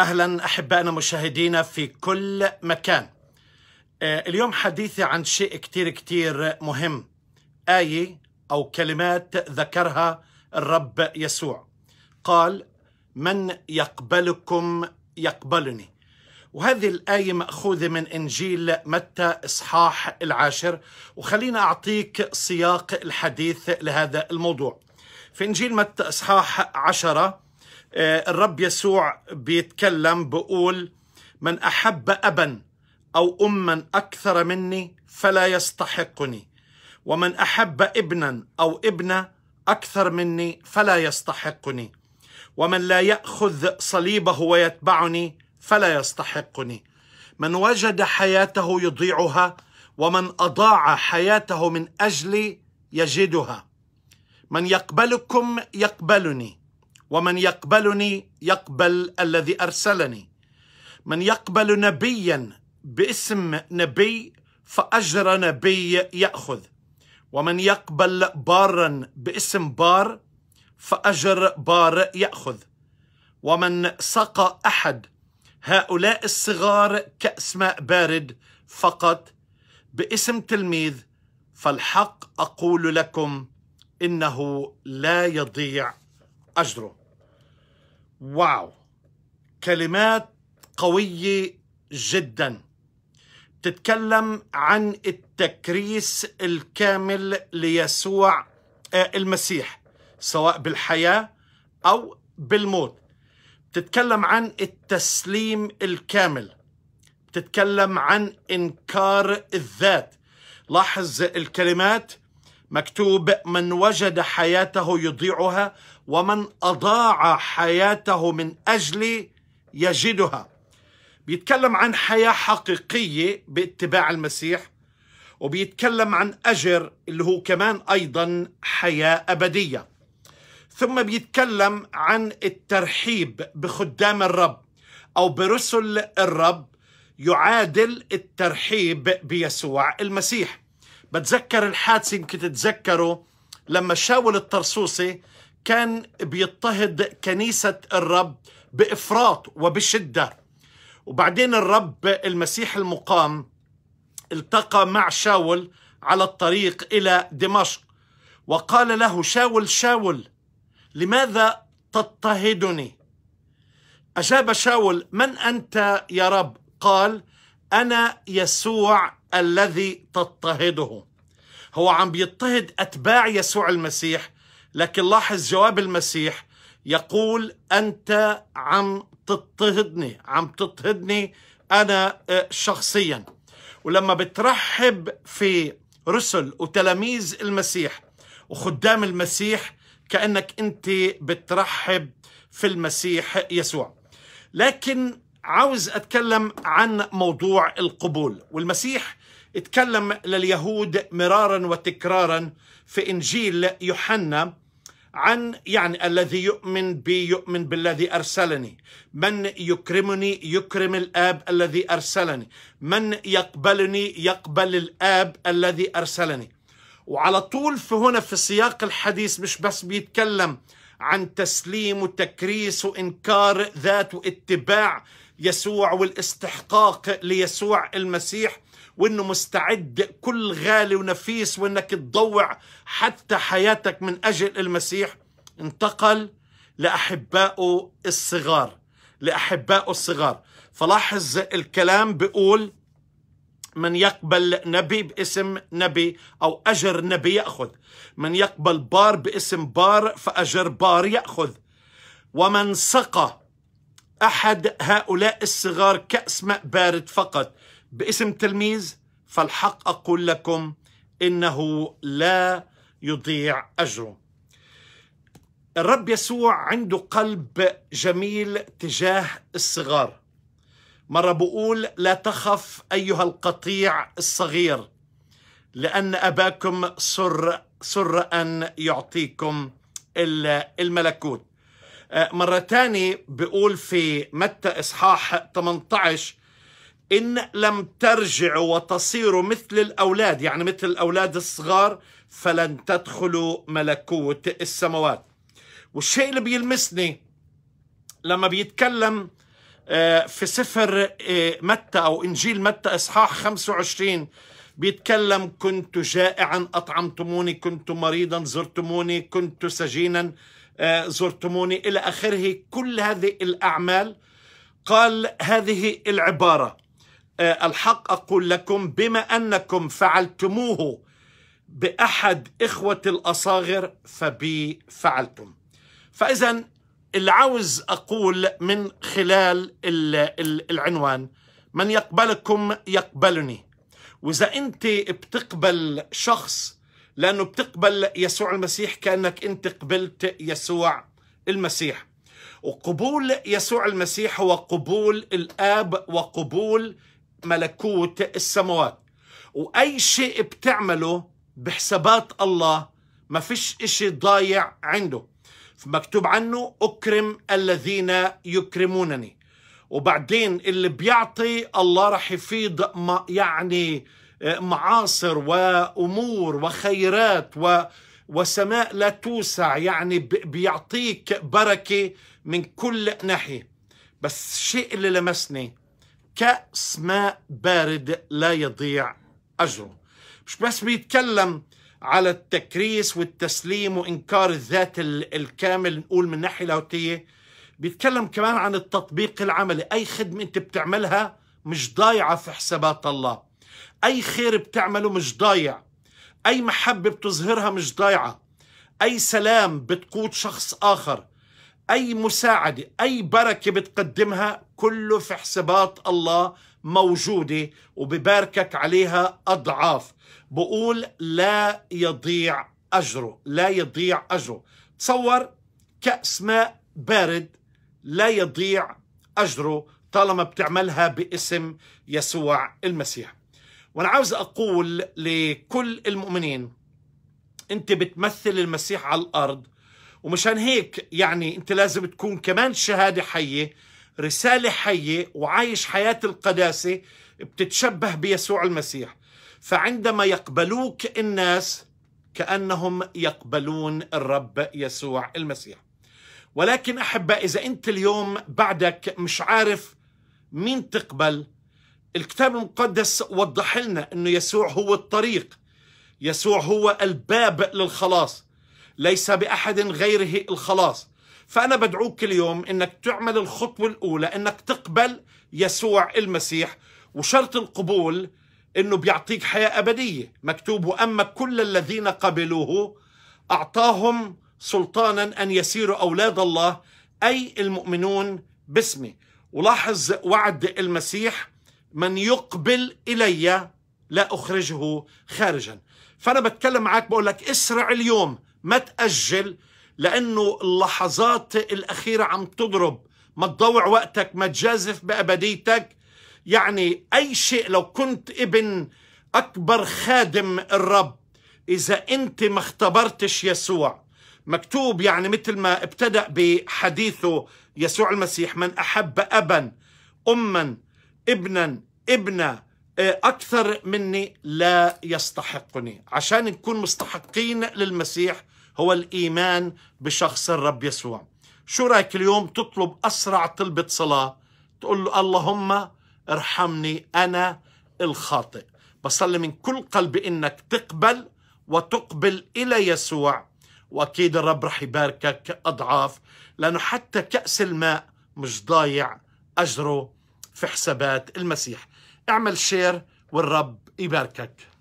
اهلا احبائنا مشاهدينا في كل مكان آه، اليوم حديثي عن شيء كتير كتير مهم آية أو كلمات ذكرها الرب يسوع قال من يقبلكم يقبلني وهذه الآية مأخوذة من إنجيل متى إصحاح العاشر وخلينا أعطيك سياق الحديث لهذا الموضوع في إنجيل متى إصحاح عشرة آه، الرب يسوع بيتكلم بقول من أحب أبا أو أما أكثر مني فلا يستحقني ومن أحب ابنا أو ابنة أكثر مني فلا يستحقني ومن لا يأخذ صليبه ويتبعني فلا يستحقني من وجد حياته يضيعها ومن أضاع حياته من أجلي يجدها من يقبلكم يقبلني ومن يقبلني يقبل الذي ارسلني من يقبل نبيا باسم نبي فاجر نبي ياخذ ومن يقبل بارا باسم بار فاجر بار ياخذ ومن سقى احد هؤلاء الصغار كاس ماء بارد فقط باسم تلميذ فالحق اقول لكم انه لا يضيع اجره واو كلمات قوية جدا تتكلم عن التكريس الكامل ليسوع آه، المسيح سواء بالحياة أو بالموت بتتكلم عن التسليم الكامل بتتكلم عن إنكار الذات لاحظ الكلمات مكتوب من وجد حياته يضيعها ومن أضاع حياته من أجلي يجدها بيتكلم عن حياة حقيقية باتباع المسيح وبيتكلم عن أجر اللي هو كمان أيضا حياة أبدية ثم بيتكلم عن الترحيب بخدام الرب أو برسل الرب يعادل الترحيب بيسوع المسيح بتذكر الحادثة يمكن تتذكره لما شاول الطرسوسي كان بيضطهد كنيسة الرب بإفراط وبشدة وبعدين الرب المسيح المقام التقى مع شاول على الطريق إلى دمشق وقال له شاول شاول لماذا تضطهدني أجاب شاول من أنت يا رب قال انا يسوع الذي تضطهده هو عم بيضطهد اتباع يسوع المسيح لكن لاحظ جواب المسيح يقول انت عم تضطهدني عم تضطهدني انا آه، شخصيا ولما بترحب في رسل وتلاميذ المسيح وخدام المسيح كانك انت بترحب في المسيح يسوع لكن عاوز اتكلم عن موضوع القبول والمسيح اتكلم لليهود مرارا وتكرارا في انجيل يوحنا عن يعني الذي يؤمن بي يؤمن بالذي ارسلني من يكرمني يكرم الاب الذي ارسلني من يقبلني يقبل الاب الذي ارسلني وعلى طول في هنا في سياق الحديث مش بس بيتكلم عن تسليم وتكريس وانكار ذات واتباع يسوع والاستحقاق ليسوع المسيح وانه مستعد كل غالي ونفيس وانك تضوع حتى حياتك من اجل المسيح انتقل لاحبائه الصغار لاحبائه الصغار فلاحظ الكلام بيقول من يقبل نبي باسم نبي او اجر نبي ياخذ من يقبل بار باسم بار فاجر بار ياخذ ومن سقى أحد هؤلاء الصغار كأس ماء بارد فقط باسم تلميذ فالحق أقول لكم إنه لا يضيع أجره الرب يسوع عنده قلب جميل تجاه الصغار مرة بقول لا تخف أيها القطيع الصغير لأن أباكم سر سر أن يعطيكم الملكوت آه، مرة تانية بيقول في متى إصحاح 18 إن لم ترجعوا وتصيروا مثل الأولاد يعني مثل الأولاد الصغار فلن تدخلوا ملكوت السماوات والشيء اللي بيلمسني لما بيتكلم آه، في سفر آه، متى أو إنجيل متى إصحاح 25 بيتكلم كنت جائعا أطعمتموني كنت مريضا زرتموني كنت سجينا آه، زرتموني إلى آخره كل هذه الأعمال قال هذه العبارة آه، الحق أقول لكم بما أنكم فعلتموه بأحد إخوة الأصاغر فبي فعلتم فإذا اللي عاوز أقول من خلال العنوان من يقبلكم يقبلني وإذا أنت بتقبل شخص لأنه بتقبل يسوع المسيح كأنك أنت قبلت يسوع المسيح وقبول يسوع المسيح هو قبول الآب وقبول ملكوت السماوات وأي شيء بتعمله بحسابات الله ما فيش إشي ضايع عنده مكتوب عنه أكرم الذين يكرمونني وبعدين اللي بيعطي الله رح يفيض ما يعني آه، معاصر وامور وخيرات و وسماء لا توسع يعني بيعطيك بركه من كل ناحيه بس الشيء اللي لمسني كأس ماء بارد لا يضيع أجره مش بس بيتكلم على التكريس والتسليم وإنكار الذات الكامل نقول من ناحية لاهوتية بيتكلم كمان عن التطبيق العملي أي خدمة أنت بتعملها مش ضايعة في حسابات الله أي خير بتعمله مش ضايع أي محبة بتظهرها مش ضايعة أي سلام بتقود شخص آخر أي مساعدة أي بركة بتقدمها كله في حسابات الله موجودة وبباركك عليها أضعاف بقول لا يضيع أجره لا يضيع أجره تصور كأس ماء بارد لا يضيع أجره طالما بتعملها باسم يسوع المسيح وانا عاوز اقول لكل المؤمنين انت بتمثل المسيح على الارض ومشان هيك يعني انت لازم تكون كمان شهاده حيه رساله حيه وعايش حياه القداسه بتتشبه بيسوع المسيح فعندما يقبلوك الناس كانهم يقبلون الرب يسوع المسيح ولكن احبه اذا انت اليوم بعدك مش عارف مين تقبل الكتاب المقدس وضح لنا انه يسوع هو الطريق يسوع هو الباب للخلاص ليس باحد غيره الخلاص فانا بدعوك اليوم انك تعمل الخطوه الاولى انك تقبل يسوع المسيح وشرط القبول انه بيعطيك حياه ابديه مكتوب واما كل الذين قبلوه اعطاهم سلطانا ان يسيروا اولاد الله اي المؤمنون باسمي ولاحظ وعد المسيح من يقبل إلي لا أخرجه خارجا فأنا بتكلم معك بقول لك اسرع اليوم ما تأجل لأنه اللحظات الأخيرة عم تضرب ما تضوع وقتك ما تجازف بأبديتك يعني أي شيء لو كنت ابن أكبر خادم الرب إذا أنت ما اختبرتش يسوع مكتوب يعني مثل ما ابتدأ بحديثه يسوع المسيح من أحب أبا أما ابنا ابن آه، أكثر مني لا يستحقني عشان نكون مستحقين للمسيح هو الإيمان بشخص الرب يسوع شو رأيك اليوم تطلب أسرع طلبة صلاة تقول له اللهم ارحمني أنا الخاطئ بصلي من كل قلبي إنك تقبل وتقبل إلى يسوع وأكيد الرب رح يباركك أضعاف لأنه حتى كأس الماء مش ضايع أجره في حسابات المسيح اعمل شير والرب يباركك